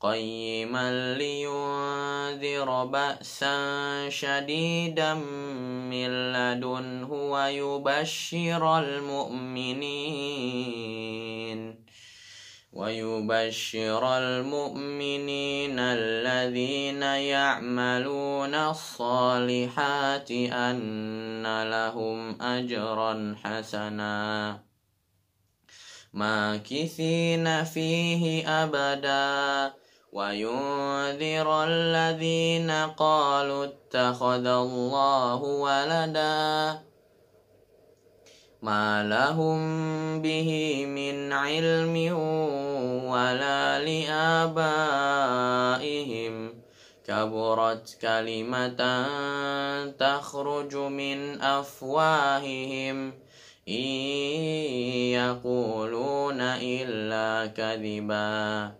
قيما لينذر بأسا شديدا من لدنه ويبشر المؤمنين ويبشر المؤمنين الذين يعملون الصالحات أن لهم أجرا حسنا ماكثين فيه أبداً وينذر الذين قالوا اتخذ الله ولدا ما لهم به من علم ولا لآبائهم كبرت كلمة تخرج من أفواههم إن يقولون إلا كذباً